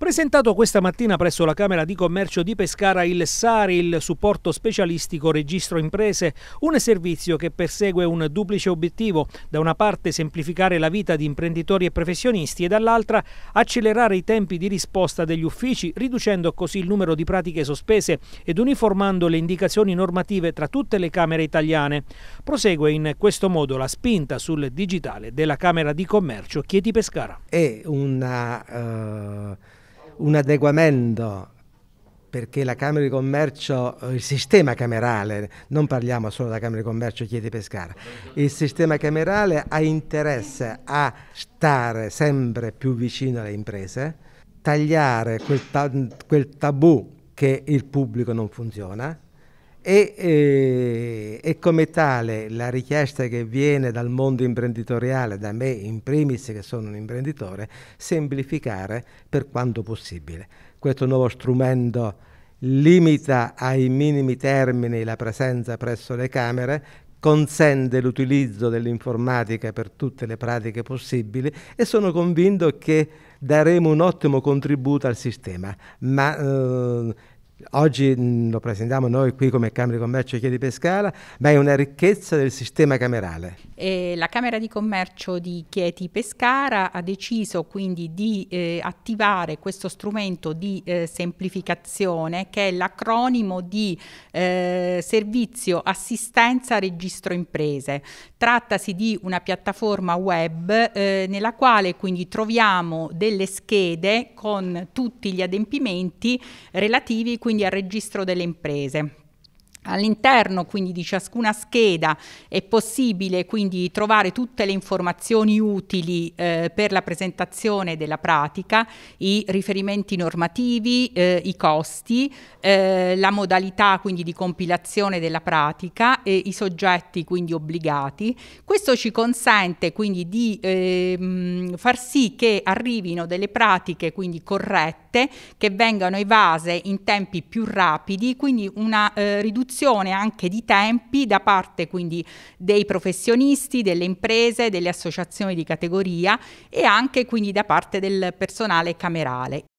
Presentato questa mattina presso la Camera di Commercio di Pescara il SARI, il supporto specialistico registro imprese, un servizio che persegue un duplice obiettivo, da una parte semplificare la vita di imprenditori e professionisti e dall'altra accelerare i tempi di risposta degli uffici, riducendo così il numero di pratiche sospese ed uniformando le indicazioni normative tra tutte le Camere italiane. Prosegue in questo modo la spinta sul digitale della Camera di Commercio Chieti Pescara. È una... Uh un adeguamento perché la Camera di Commercio, eh, il sistema camerale, non parliamo solo della Camera di Commercio Chieti Pescara, il sistema camerale ha interesse a stare sempre più vicino alle imprese, tagliare quel, tab quel tabù che il pubblico non funziona, e, eh, e, come tale la richiesta che viene dal mondo imprenditoriale, da me in primis che sono un imprenditore, semplificare per quanto possibile. Questo nuovo strumento limita ai minimi termini la presenza presso le Camere, consente l'utilizzo dell'informatica per tutte le pratiche possibili e sono convinto che daremo un ottimo contributo al sistema, ma eh, Oggi mm, lo presentiamo noi qui come Camera di Commercio Chiedi Pescara, ma è una ricchezza del sistema camerale. Eh, la Camera di Commercio di Chieti Pescara ha deciso quindi di eh, attivare questo strumento di eh, semplificazione che è l'acronimo di eh, Servizio Assistenza Registro Imprese. Trattasi di una piattaforma web eh, nella quale quindi troviamo delle schede con tutti gli adempimenti relativi quindi al registro delle imprese. All'interno quindi di ciascuna scheda è possibile quindi trovare tutte le informazioni utili eh, per la presentazione della pratica, i riferimenti normativi, eh, i costi, eh, la modalità quindi di compilazione della pratica e i soggetti quindi obbligati. Questo ci consente quindi di mh, ehm, far sì che arrivino delle pratiche quindi corrette che vengano evase in tempi più rapidi, quindi una eh, riduzione riduzione anche di tempi da parte quindi dei professionisti, delle imprese, delle associazioni di categoria e anche quindi da parte del personale camerale.